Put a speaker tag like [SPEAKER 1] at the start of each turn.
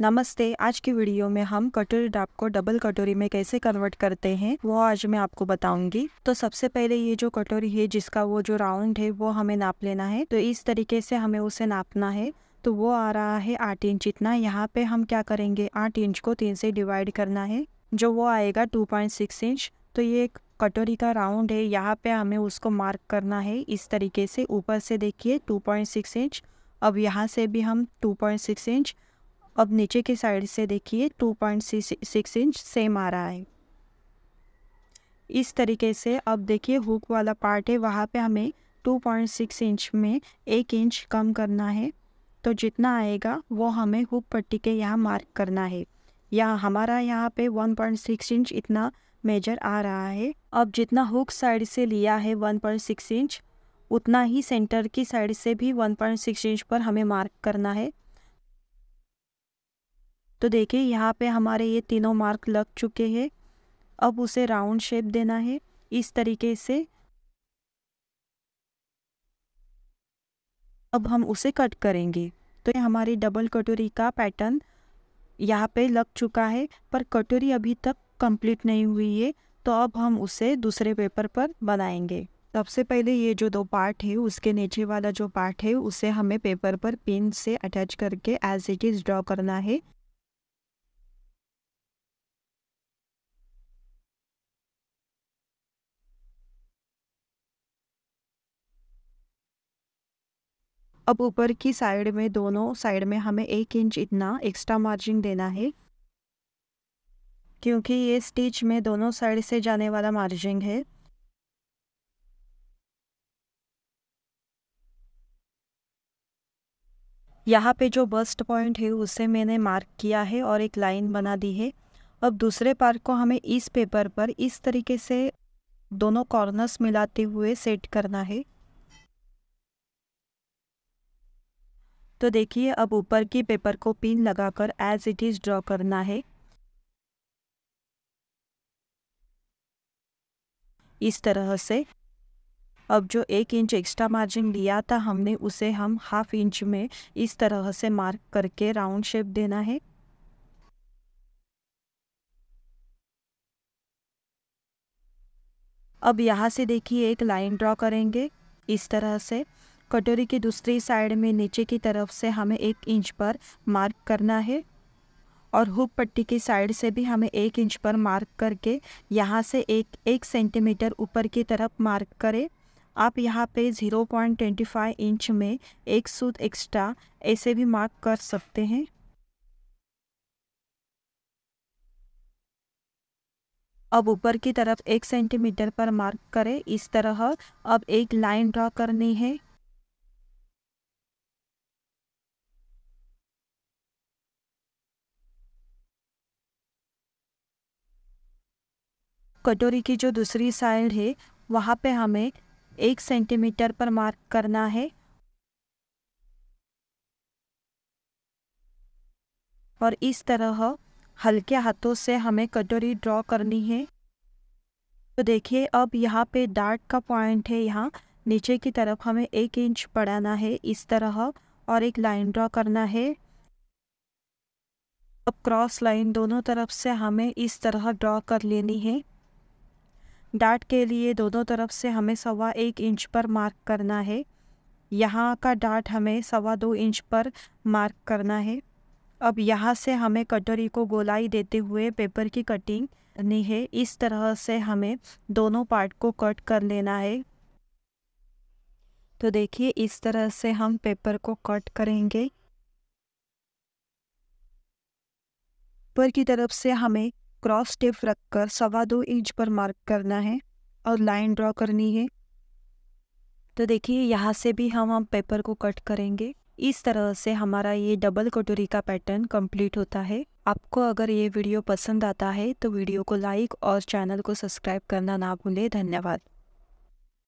[SPEAKER 1] नमस्ते आज की वीडियो में हम कटोरी डाप को डबल कटोरी में कैसे कन्वर्ट करते हैं वो आज मैं आपको बताऊंगी तो सबसे पहले ये जो कटोरी है जिसका वो जो राउंड है वो हमें नाप लेना है तो इस तरीके से हमें उसे नापना है तो वो आ रहा है आठ इंच इतना यहाँ पे हम क्या करेंगे आठ इंच को तीन से डिवाइड करना है जो वो आएगा टू पॉइंट सिक्स इंच तो ये एक कटोरी का राउंड है यहाँ पे हमें उसको मार्क करना है इस तरीके से ऊपर से देखिए टू पॉइंट सिक्स इंच अब यहाँ से भी हम टू पॉइंट सिक्स इंच अब नीचे की साइड से देखिए two point six inch same आ रहा है इस तरीके से अब देखिए हुक वाला पार्ट है वहाँ पे हमें टू पॉइंट सिक्स इंच में एक इंच कम करना है तो जितना आएगा वो हमें हुक पट्टी के यहाँ मार्क करना है या हमारा यहाँ पे वन पॉइंट सिक्स इंच इतना मेजर आ रहा है अब जितना हुक साइड से लिया है वन पॉइंट सिक्स इंच उतना ही सेंटर की साइड से भी वन पॉइंट सिक्स इंच पर हमें मार्क करना है तो देखिए यहाँ पे हमारे ये तीनों मार्क लग चुके हैं अब उसे राउंड शेप देना है इस तरीके से अब हम उसे कट करेंगे तो ये हमारी डबल कटोरी का पैटर्न यहाँ पे लग चुका है पर कटोरी अभी तक कंप्लीट नहीं हुई है तो अब हम उसे दूसरे पेपर पर बनाएंगे सबसे पहले ये जो दो पार्ट है उसके नीचे वाला जो पार्ट है उसे हमें पेपर पर पिन से अटैच करके एज इट इज़ ड्रॉ करना है अब ऊपर की साइड में दोनों साइड में हमें एक इंच इतना एक्स्ट्रा मार्जिन देना है क्योंकि ये स्टिच में दोनों साइड से जाने वाला मार्जिन है यहाँ पे जो बस्ट पॉइंट है उसे मैंने मार्क किया है और एक लाइन बना दी है अब दूसरे पार्ट को हमें इस पेपर पर इस तरीके से दोनों कॉर्नर्स मिलाते हुए सेट करना है तो देखिए अब ऊपर की पेपर को पिन लगाकर एज इट इज़ ड्रॉ करना है इस तरह से अब जो एक इंच एक्स्ट्रा मार्जिन लिया था हमने उसे हम हाफ इंच में इस तरह से मार्क करके राउंड शेप देना है अब यहाँ से देखिए एक लाइन ड्रॉ करेंगे इस तरह से कटोरी की दूसरी साइड में नीचे की तरफ से हमें एक इंच पर मार्क करना है और हुक पट्टी की साइड से भी हमें एक इंच पर मार्क करके यहाँ से एक एक सेंटीमीटर ऊपर की तरफ मार्क करें आप यहाँ पे 0.25 इंच में एक सूत एक्स्ट्रा ऐसे भी मार्क कर सकते हैं अब ऊपर की तरफ एक सेंटीमीटर पर मार्क करें इस तरह अब एक लाइन ड्रॉ करनी है कटोरी की जो दूसरी साइड है वहाँ पे हमें एक सेंटीमीटर पर मार्क करना है और इस तरह हल्के हाथों से हमें कटोरी ड्रॉ करनी है तो देखिए अब यहाँ पे डार्ट का पॉइंट है यहाँ नीचे की तरफ हमें एक इंच बढ़ाना है इस तरह और एक लाइन ड्रॉ करना है अब क्रॉस लाइन दोनों तरफ से हमें इस तरह ड्रॉ कर लेनी है डार्ट के लिए दोनों तरफ से हमें सवा एक इंच पर मार्क करना है यहाँ का डार्ट हमें सवा दो इंच पर मार्क करना है अब यहाँ से हमें कटोरी को गोलाई देते हुए पेपर की कटिंग करनी है इस तरह से हमें दोनों पार्ट को कट कर लेना है तो देखिए इस तरह से हम पेपर को कट करेंगे ऊपर की तरफ से हमें क्रॉस टेप रखकर सवा दो इंच पर मार्क करना है और लाइन ड्रॉ करनी है तो देखिए यहाँ से भी हम हम पेपर को कट करेंगे इस तरह से हमारा ये डबल कटोरी का पैटर्न कंप्लीट होता है आपको अगर ये वीडियो पसंद आता है तो वीडियो को लाइक और चैनल को सब्सक्राइब करना ना भूलें धन्यवाद